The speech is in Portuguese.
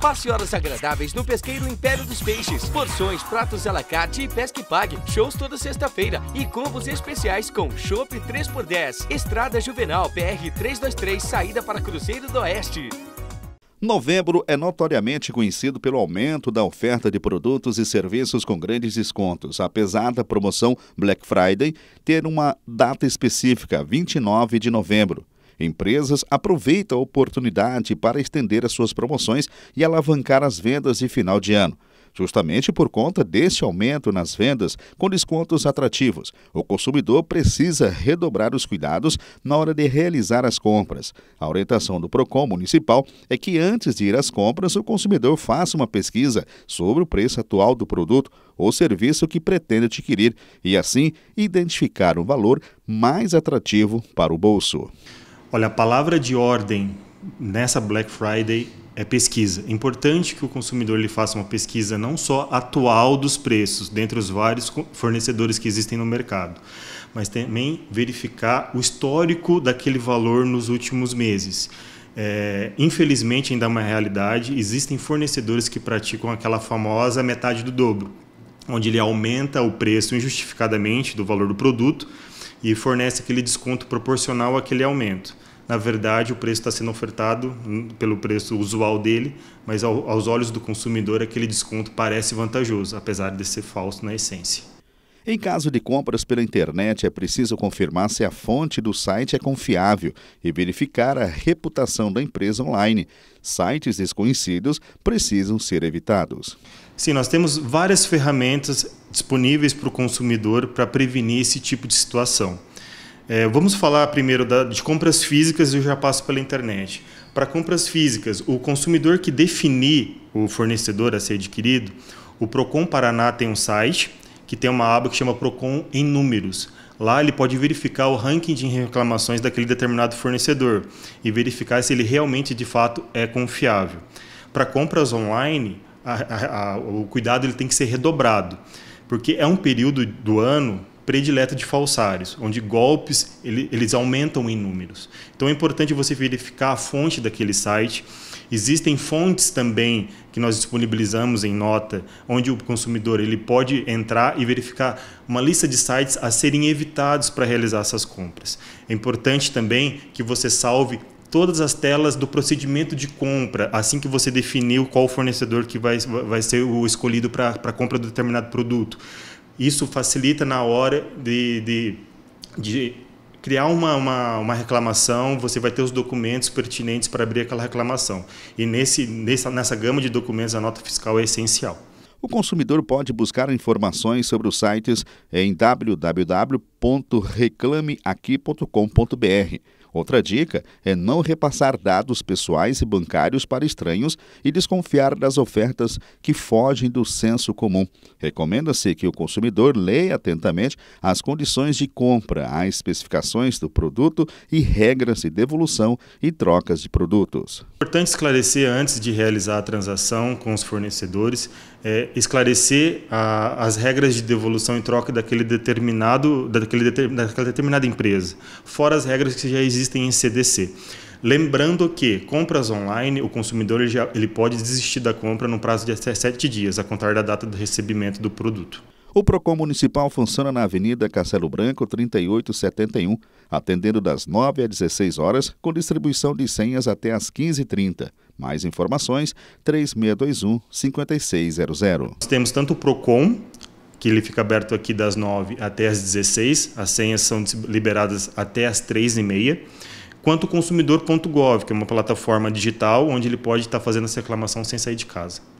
Passe horas agradáveis no Pesqueiro Império dos Peixes. Porções, pratos à la carte e pesque pague. Shows toda sexta-feira e combos especiais com Chopp 3x10. Estrada Juvenal PR 323, saída para Cruzeiro do Oeste. Novembro é notoriamente conhecido pelo aumento da oferta de produtos e serviços com grandes descontos, apesar da promoção Black Friday ter uma data específica, 29 de novembro. Empresas aproveitam a oportunidade para estender as suas promoções e alavancar as vendas de final de ano. Justamente por conta deste aumento nas vendas com descontos atrativos, o consumidor precisa redobrar os cuidados na hora de realizar as compras. A orientação do Procon Municipal é que antes de ir às compras, o consumidor faça uma pesquisa sobre o preço atual do produto ou serviço que pretende adquirir e assim identificar um valor mais atrativo para o bolso. Olha, a palavra de ordem nessa Black Friday é pesquisa. É importante que o consumidor ele faça uma pesquisa não só atual dos preços, dentre os vários fornecedores que existem no mercado, mas também verificar o histórico daquele valor nos últimos meses. É, infelizmente, ainda é uma realidade, existem fornecedores que praticam aquela famosa metade do dobro, onde ele aumenta o preço injustificadamente do valor do produto e fornece aquele desconto proporcional àquele aumento. Na verdade, o preço está sendo ofertado hum, pelo preço usual dele, mas ao, aos olhos do consumidor, aquele desconto parece vantajoso, apesar de ser falso na essência. Em caso de compras pela internet, é preciso confirmar se a fonte do site é confiável e verificar a reputação da empresa online. Sites desconhecidos precisam ser evitados. Sim, nós temos várias ferramentas disponíveis para o consumidor para prevenir esse tipo de situação. É, vamos falar primeiro da, de compras físicas e eu já passo pela internet. Para compras físicas, o consumidor que definir o fornecedor a ser adquirido, o Procon Paraná tem um site que tem uma aba que chama Procon em números. Lá ele pode verificar o ranking de reclamações daquele determinado fornecedor e verificar se ele realmente de fato é confiável. Para compras online, a, a, a, o cuidado ele tem que ser redobrado, porque é um período do ano predileta de falsários, onde golpes ele, eles aumentam em números. Então é importante você verificar a fonte daquele site. Existem fontes também que nós disponibilizamos em nota, onde o consumidor ele pode entrar e verificar uma lista de sites a serem evitados para realizar essas compras. É importante também que você salve todas as telas do procedimento de compra, assim que você definiu qual fornecedor que vai, vai ser o escolhido para a compra de determinado produto. Isso facilita na hora de, de, de criar uma, uma, uma, reclamação, você vai ter os documentos pertinentes para abrir aquela reclamação. E nesse, nessa, nessa gama de documentos, a nota fiscal é essencial o consumidor pode buscar informações sobre os sites em www.reclameaqui.com.br. Outra dica é não repassar dados pessoais e bancários para estranhos e desconfiar das ofertas que fogem do senso comum. Recomenda-se que o consumidor leia atentamente as condições de compra, as especificações do produto e regras de devolução e trocas de produtos. É importante esclarecer antes de realizar a transação com os fornecedores é, esclarecer a, as regras de devolução em troca daquele determinado, daquele, daquela determinada empresa, fora as regras que já existem em CDC. Lembrando que compras online, o consumidor ele, já, ele pode desistir da compra no prazo de até sete dias, a contar da data do recebimento do produto. O PROCON Municipal funciona na Avenida Castelo Branco, 3871, atendendo das 9 às 16 horas, com distribuição de senhas até às 15h30. Mais informações 3621 5600. temos tanto o Procon que ele fica aberto aqui das 9 até as 16, as senhas são liberadas até as 3 e meia, quanto o consumidor.gov, que é uma plataforma digital onde ele pode estar fazendo essa reclamação sem sair de casa.